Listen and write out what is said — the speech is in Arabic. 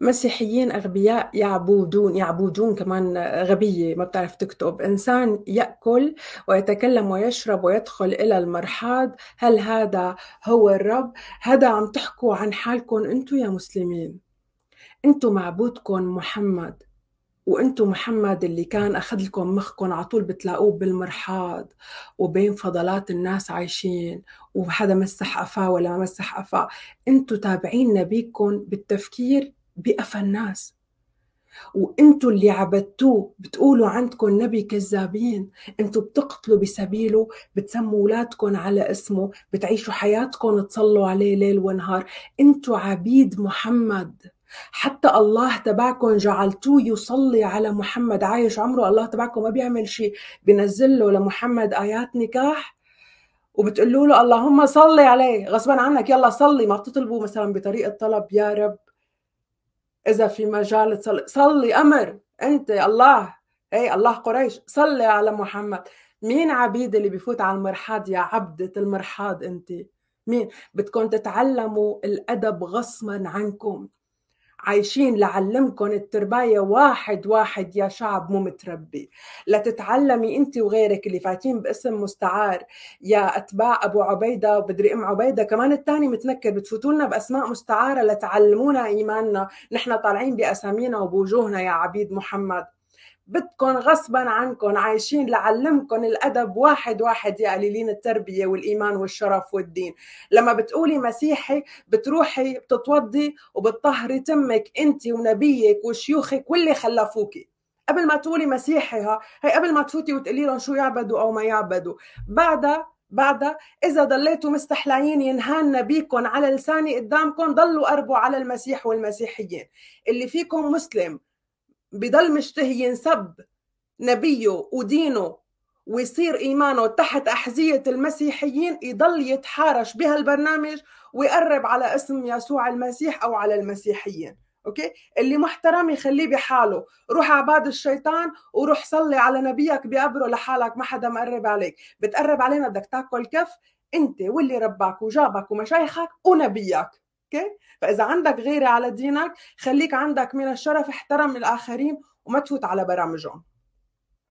مسيحيين أغبياء يعبدون يعبودون كمان غبية ما بتعرف تكتب إنسان يأكل ويتكلم ويشرب ويدخل إلى المرحاض هل هذا هو الرب؟ هذا عم تحكوا عن حالكم أنتم يا مسلمين أنتم معبودكم محمد وانتو محمد اللي كان اخذ لكم مخكم على طول بتلاقوه بالمرحاض وبين فضلات الناس عايشين وحدا مسح قفاه ولا ما مسح قفاه انتو تابعين نبيكم بالتفكير بقفى الناس وانتوا اللي عبدتوه بتقولوا عندكم نبي كذابين انتوا بتقتلوا بسبيله بتسموا اولادكم على اسمه بتعيشوا حياتكم تصلوا عليه ليل ونهار انتوا عبيد محمد حتى الله تبعكم جعلتوه يصلي على محمد عايش عمره الله تبعكم ما بيعمل شيء بنزل له لمحمد ايات نكاح وبتقولوا له اللهم صلي عليه غصبا عنك يلا صلي ما بتطلبوا مثلا بطريقه طلب يا رب إذا في مجال تصلي صلي أمر أنت الله أي الله قريش صلي على محمد مين عبيد اللي بفوت على المرحاض يا عبدة المرحاض أنت مين بدكم تتعلموا الأدب غصما عنكم عايشين لعلمكم الترباية واحد واحد يا شعب مو متربي لتتعلمي انت وغيرك اللي فاتين باسم مستعار يا اتباع ابو عبيدة وبدري ام عبيدة كمان الثاني متنكر بتفوتوا لنا باسماء مستعارة لتعلمونا ايماننا نحن طالعين باسامينا وبوجوهنا يا عبيد محمد بدكم غصبا عنكم عايشين لعلمكم الادب واحد واحد يا يعني قليلين التربيه والايمان والشرف والدين لما بتقولي مسيحي بتروحي بتتوضي وبتطهري تمك انت ونبيك وشيوخك واللي خلفوكي قبل ما تقولي مسيحي ها هي قبل ما تفوتي وتقولي لهم شو يعبدوا او ما يعبدوا بعدها بعدها إذا ضليتوا مستحلعين ينهان بيكم على لساني قدامكم ضلوا قربوا على المسيح والمسيحيين اللي فيكم مسلم بضل مشتهي ينسب نبيه ودينه ويصير إيمانه تحت أحذية المسيحيين يضل يتحارش بهالبرنامج ويقرب على اسم يسوع المسيح أو على المسيحيين اوكي اللي محترم يخليه بحاله روح عباد الشيطان وروح صلي على نبيك بقبره لحالك ما حدا مقرب عليك بتقرب علينا بدك تاكل كف انت واللي رباك وجابك ومشايخك ونبيك اوكي فاذا عندك غيرة على دينك خليك عندك من الشرف احترم الاخرين وما تفوت على برامجهم